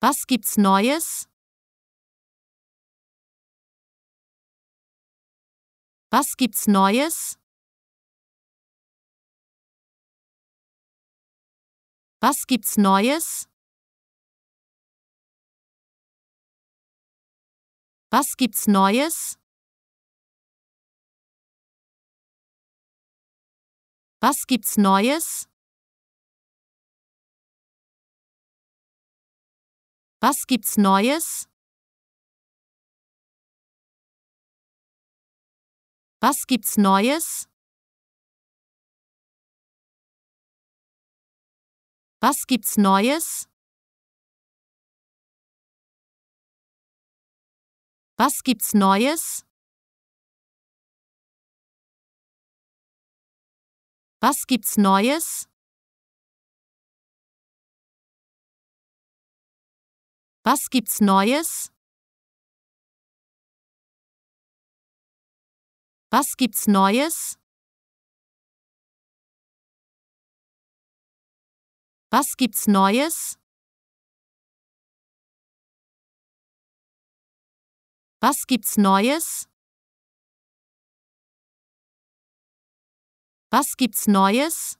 Was gibt's Neues? Was gibt's Neues? Was gibt's Neues? Was gibt's Neues? Was gibt's Neues? Was gibt's Neues? Was gibt's Neues? Was gibt's Neues? Was gibt's Neues? Was gibt's Neues? Was gibt's Neues? Was gibt's Neues? Was gibt's Neues? Was gibt's Neues? Was gibt's Neues?